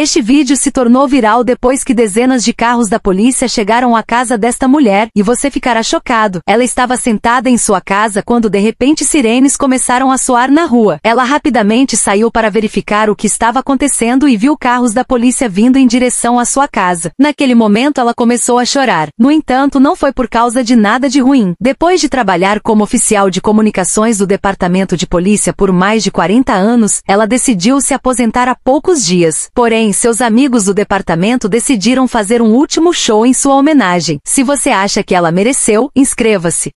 Este vídeo se tornou viral depois que dezenas de carros da polícia chegaram à casa desta mulher, e você ficará chocado. Ela estava sentada em sua casa quando de repente sirenes começaram a soar na rua. Ela rapidamente saiu para verificar o que estava acontecendo e viu carros da polícia vindo em direção à sua casa. Naquele momento ela começou a chorar. No entanto, não foi por causa de nada de ruim. Depois de trabalhar como oficial de comunicações do Departamento de Polícia por mais de 40 anos, ela decidiu se aposentar há poucos dias. Porém, Porém, seus amigos do departamento decidiram fazer um último show em sua homenagem. Se você acha que ela mereceu, inscreva-se.